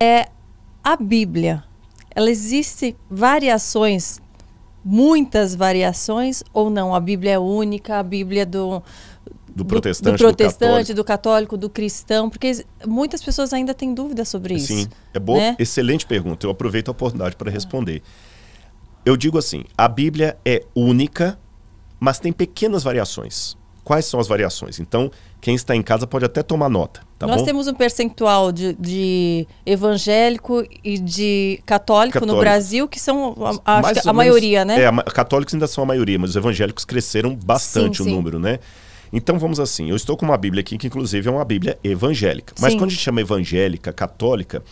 é a Bíblia. Ela existe variações, muitas variações ou não? A Bíblia é única, a Bíblia do do protestante, do, protestante do, do, católico, do cristão, porque muitas pessoas ainda têm dúvidas sobre isso. Sim, é boa, né? excelente pergunta. Eu aproveito a oportunidade para responder. Eu digo assim: a Bíblia é única, mas tem pequenas variações. Quais são as variações? Então, quem está em casa pode até tomar nota. Tá Nós bom? temos um percentual de, de, evangélico e de católico, católico, no Brasil, que são a, a, a maioria, né? É, a, católicos ainda são a maioria, mas os evangélicos cresceram bastante sim, o sim. número, né? Então vamos assim, eu estou com uma Bíblia aqui que inclusive é uma Bíblia evangélica. Mas sim. quando a gente chama evangélica, católica,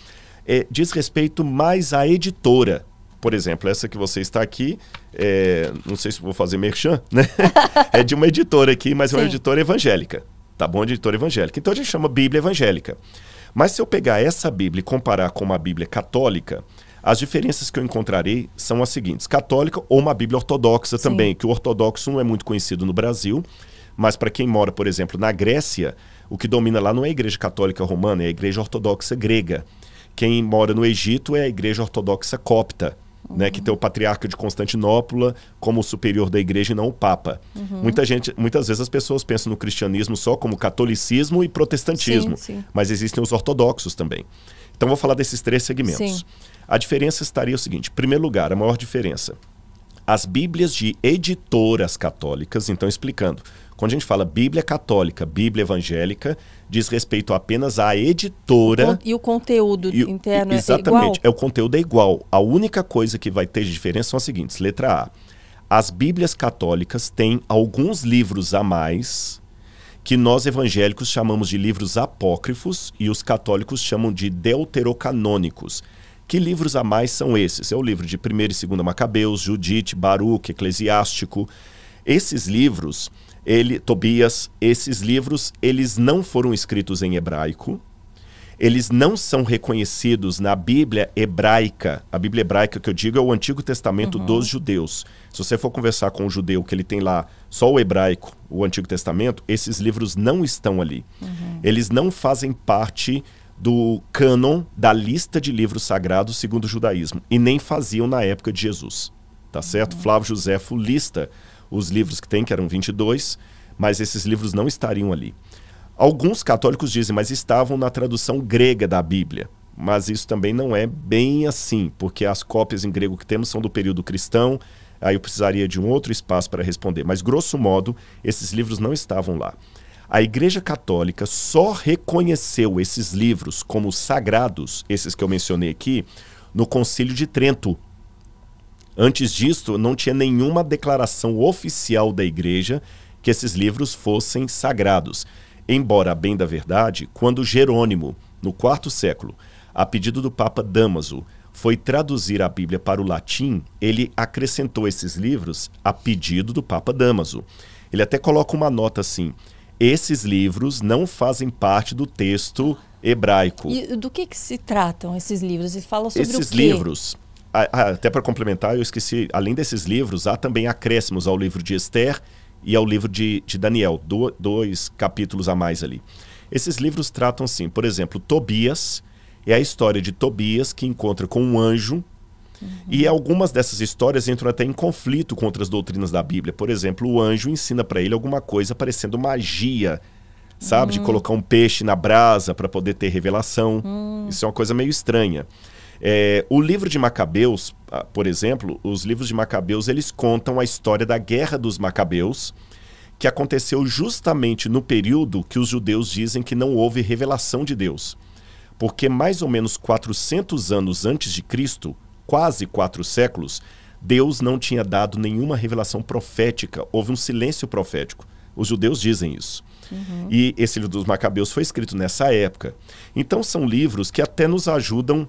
é, diz respeito mais à editora. Por exemplo, essa que você está aqui, é, não sei se vou fazer merchan, né? é de uma editora aqui, mas é uma editora evangélica tá bom? De editora evangélica. Então a gente chama Bíblia evangélica. Mas se eu pegar essa Bíblia e comparar com uma Bíblia católica, as diferenças que eu encontrarei são as seguintes: católica ou uma Bíblia ortodoxa Sim. também, que o ortodoxo não é muito conhecido no Brasil, mas para quem mora, por exemplo, na Grécia, o que domina lá não é a Igreja Católica Romana, é a Igreja Ortodoxa Grega. Quem mora no Egito é a Igreja Ortodoxa Copta uhum. né, que tem o patriarca de Constantinopla como superior da igreja e não o papa. Uhum. Muita gente, muitas vezes as pessoas pensam no cristianismo só como catolicismo e protestantismo, sim, sim. mas existem os ortodoxos também. Então vou falar desses três segmentos. Sim. A diferença estaria o seguinte: em primeiro lugar, a maior diferença. As Bíblias de editoras católicas, então explicando, quando a gente fala Bíblia católica, Bíblia evangélica, diz respeito apenas à editora. E o conteúdo e, interno é exatamente, é igual? Exatamente, é o conteúdo é igual. A única coisa que vai ter de diferença são as seguintes. Letra A. As Bíblias católicas têm alguns livros a mais que nós evangélicos chamamos de livros apócrifos e os católicos chamam de deuterocanônicos. Que livros a mais são esses? É o livro de 1 e 2 Macabeus, Judite, Baruque, Eclesiástico. Esses livros ele, Tobias, esses livros, eles não foram escritos em hebraico, eles não são reconhecidos na Bíblia hebraica. A Bíblia hebraica que eu digo é o Antigo Testamento uhum. dos judeus. Se você for conversar com um judeu que ele tem lá só o hebraico, o Antigo Testamento, esses livros não estão ali. Uhum. Eles não fazem parte do cânon da lista de livros sagrados segundo o judaísmo e nem faziam na época de Jesus. Tá certo? Uhum. Flávio Josefo lista os livros que tem, que eram 22, mas esses livros não estariam ali. Alguns católicos dizem, mas estavam na tradução grega da Bíblia. Mas isso também não é bem assim, porque as cópias em grego que temos são do período cristão, aí eu precisaria de um outro espaço para responder. Mas, grosso modo, esses livros não estavam lá. A Igreja Católica só reconheceu esses livros como sagrados, esses que eu mencionei aqui, no Concílio de Trento, Antes disto, não tinha nenhuma declaração oficial da igreja que esses livros fossem sagrados. Embora, bem da verdade, quando Jerônimo, no quarto século, a pedido do Papa Damaso, foi traduzir a Bíblia para o latim, ele acrescentou esses livros a pedido do Papa Damaso. Ele até coloca uma nota assim: esses livros não fazem parte do texto hebraico. E do que, que se tratam esses livros? E fala sobre esses o quê? livros ah, ah, até para complementar, eu esqueci, além desses livros, há também acréscimos ao livro de Esther e ao livro de, de Daniel, do, dois capítulos a mais ali. Esses livros tratam assim, por exemplo, Tobias é a história de Tobias que encontra com um anjo uhum. e algumas dessas histórias entram até em conflito com outras doutrinas da Bíblia. Por exemplo, o anjo ensina para ele alguma coisa parecendo magia, sabe, uhum. de hum. colocar um peixe na brasa para poder ter revelação. Uhum. Isso é uma coisa meio estranha. É, o livro de Macabeus, ah, por exemplo, os livros de Macabeus, eles contam a história da Guerra dos Macabeus, que aconteceu justamente no período que os judeus dizem que não houve revelação de Deus. Porque mais ou menos 400 anos antes de Cristo, quase quatro séculos, Deus não tinha dado nenhuma revelação profética, houve um silêncio profético. Os judeus dizem isso. Uhum. E esse livro dos Macabeus foi escrito nessa época. Então, são livros que até nos ajudam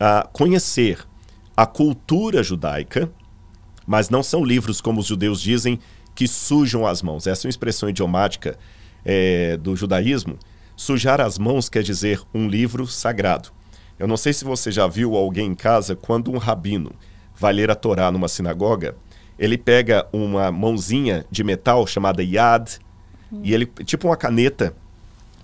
uh, conhecer a cultura judaica, mas não são livros, como os judeus dizem, que sujam as mãos. Essa é uma expressão idiomática é, do judaísmo. Sujar as mãos quer dizer um livro sagrado. Eu não sei se você já viu alguém em casa quando um rabino vai ler a Torá numa sinagoga, ele pega uma mãozinha de metal chamada yad, e ele, tipo uma caneta,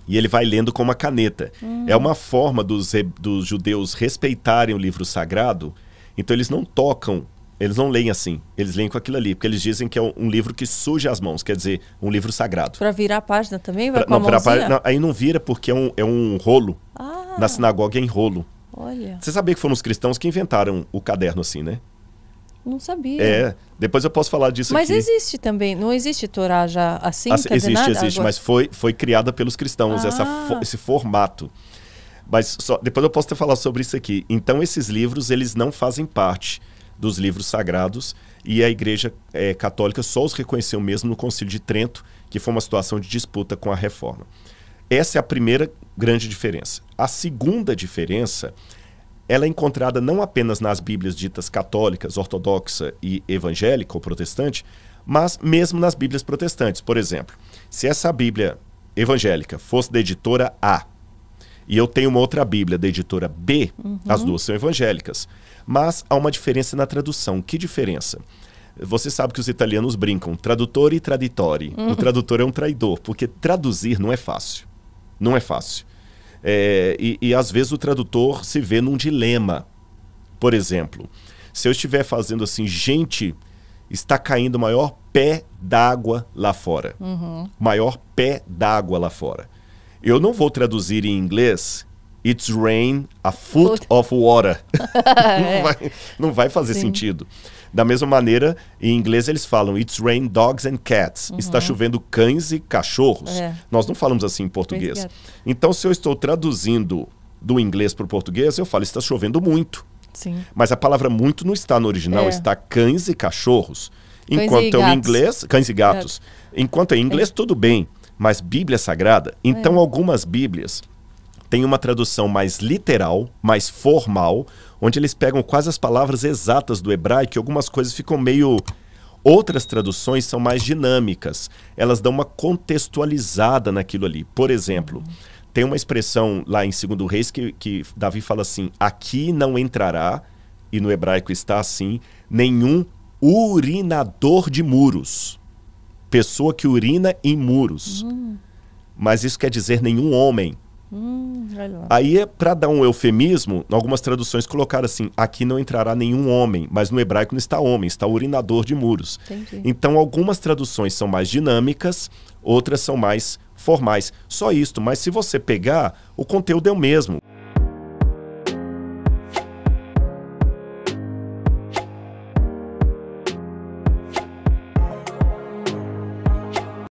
e ele vai lendo com uma caneta. É hum. É uma forma dos, dos judeus respeitarem o livro sagrado, então eles não tocam, eles não leem assim, eles leem com aquilo ali, porque eles dizem que é um livro que suja as mãos, quer dizer, um livro sagrado. Para virar a página também? Vai pra, com não, a página, não, aí não vira porque é um, é um rolo. Ah. Na sinagoga é em rolo. Olha. Você sabia que foram os cristãos que inventaram o caderno assim, né? Não sabia. É, depois eu posso falar disso mas aqui. Mas existe também, não existe Torá já assim? assim existe, existe, mas foi, foi criada pelos cristãos, ah. essa, esse formato. Mas só, depois eu posso te falar sobre isso aqui. Então, esses livros, eles não fazem parte dos livros sagrados e a Igreja é, Católica só os reconheceu mesmo no Concílio de Trento, que foi uma situação de disputa com a Reforma. Essa é a primeira grande diferença. A segunda diferença ela é encontrada não apenas nas Bíblias ditas católicas, ortodoxa e evangélica ou protestante, mas mesmo nas Bíblias protestantes. Por exemplo, se essa Bíblia evangélica fosse da editora A e eu tenho uma outra Bíblia da editora B, uhum. as duas são evangélicas, mas há uma diferença na tradução. Que diferença? Você sabe que os italianos brincam, tradutor e traditore. Uhum. O tradutor é um traidor, porque traduzir não é fácil. Não é fácil. É, e, e às vezes o tradutor se vê num dilema. Por exemplo, se eu estiver fazendo assim, gente, está caindo o maior pé d'água lá fora. Uhum. Maior pé d'água lá fora. Eu não vou traduzir em inglês It's rain a foot, of water. não, vai, não vai fazer Sim. sentido. Da mesma maneira, em inglês eles falam It's rain dogs and cats. Uhum. Está chovendo cães e cachorros. É. Nós não falamos assim em português. Então, se eu estou traduzindo do inglês para o português, eu falo está chovendo muito. Sim. Mas a palavra muito não está no original, é. está cães e cachorros. Cães Enquanto em é inglês, cães e gatos. Enquanto é em inglês, é. tudo bem. Mas Bíblia Sagrada, então algumas Bíblias tem uma tradução mais literal, mais formal, onde eles pegam quase as palavras exatas do hebraico e algumas coisas ficam meio. Outras traduções são mais dinâmicas, elas dão uma contextualizada naquilo ali. Por exemplo, tem uma expressão lá em 2 Reis que, que Davi fala assim: aqui não entrará, e no hebraico está assim, nenhum urinador de muros. Pessoa que urina em muros. Hum. Mas isso quer dizer nenhum homem, Hum, Aí, é para dar um eufemismo, algumas traduções colocaram assim: aqui não entrará nenhum homem, mas no hebraico não está homem, está urinador de muros. Entendi. Então, algumas traduções são mais dinâmicas, outras são mais formais. Só isto, mas se você pegar, o conteúdo é o mesmo.